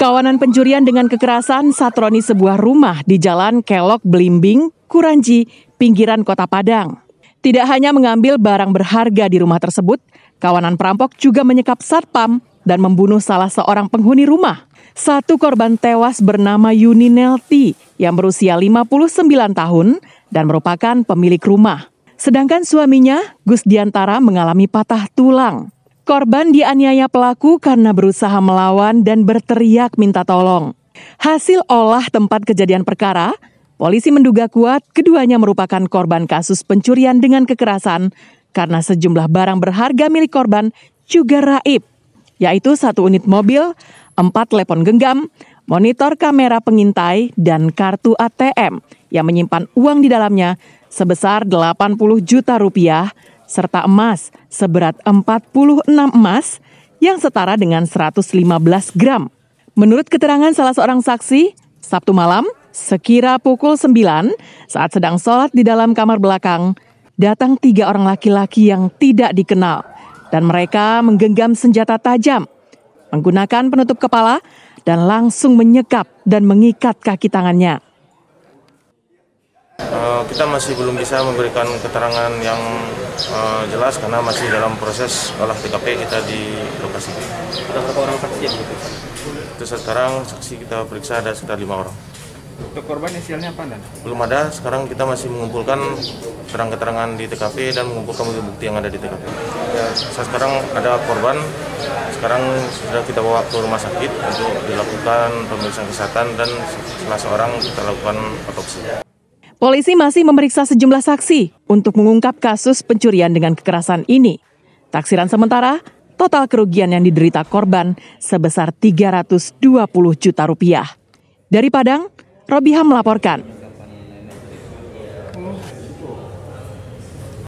Kawanan pencurian dengan kekerasan satroni sebuah rumah di Jalan Kelok Belimbing, Kuranji, pinggiran Kota Padang. Tidak hanya mengambil barang berharga di rumah tersebut, kawanan perampok juga menyekap satpam dan membunuh salah seorang penghuni rumah. Satu korban tewas bernama Yuni Nelti yang berusia 59 tahun dan merupakan pemilik rumah. Sedangkan suaminya, Gus Diantara mengalami patah tulang. Korban dianiaya pelaku karena berusaha melawan dan berteriak minta tolong. Hasil olah tempat kejadian perkara, polisi menduga kuat keduanya merupakan korban kasus pencurian dengan kekerasan karena sejumlah barang berharga milik korban juga raib, yaitu satu unit mobil, empat telepon genggam, monitor kamera pengintai, dan kartu ATM yang menyimpan uang di dalamnya sebesar 80 juta rupiah serta emas seberat 46 emas yang setara dengan 115 gram. Menurut keterangan salah seorang saksi, Sabtu malam, sekira pukul 9, saat sedang sholat di dalam kamar belakang, datang tiga orang laki-laki yang tidak dikenal dan mereka menggenggam senjata tajam, menggunakan penutup kepala dan langsung menyekap dan mengikat kaki tangannya. Eh, kita masih belum bisa memberikan keterangan yang uh, jelas karena masih dalam proses olah TKP kita di lokasi. Ada berapa orang saksi yang diperiksa? Itu sekarang saksi kita periksa ada sekitar lima orang. Untuk korban inisialnya apa dan? Belum ada, sekarang kita masih mengumpulkan keterangan-keterangan di TKP dan mengumpulkan bukti-bukti yang ada di TKP. Ya, sekarang ada korban, sekarang sudah kita bawa ke rumah sakit untuk dilakukan pemeriksaan kesehatan dan setelah seorang kita lakukan otopsi. Polisi masih memeriksa sejumlah saksi untuk mengungkap kasus pencurian dengan kekerasan ini. Taksiran sementara, total kerugian yang diderita korban sebesar 320 juta rupiah. Dari Padang, Robiha melaporkan.